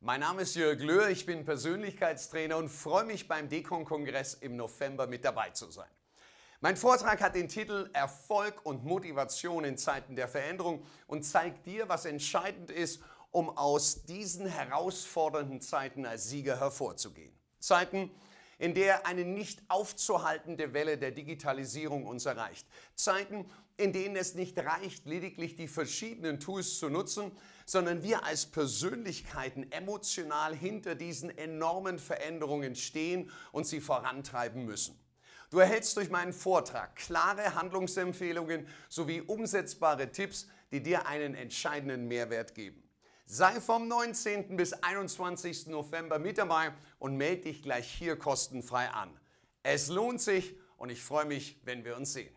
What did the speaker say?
Mein Name ist Jörg Löhr, ich bin Persönlichkeitstrainer und freue mich beim Dekon-Kongress im November mit dabei zu sein. Mein Vortrag hat den Titel Erfolg und Motivation in Zeiten der Veränderung und zeigt dir, was entscheidend ist, um aus diesen herausfordernden Zeiten als Sieger hervorzugehen. Zeiten, in der eine nicht aufzuhaltende Welle der Digitalisierung uns erreicht. Zeiten, in denen es nicht reicht, lediglich die verschiedenen Tools zu nutzen, sondern wir als Persönlichkeiten emotional hinter diesen enormen Veränderungen stehen und sie vorantreiben müssen. Du erhältst durch meinen Vortrag klare Handlungsempfehlungen sowie umsetzbare Tipps, die dir einen entscheidenden Mehrwert geben. Sei vom 19. bis 21. November mit dabei und melde dich gleich hier kostenfrei an. Es lohnt sich und ich freue mich, wenn wir uns sehen.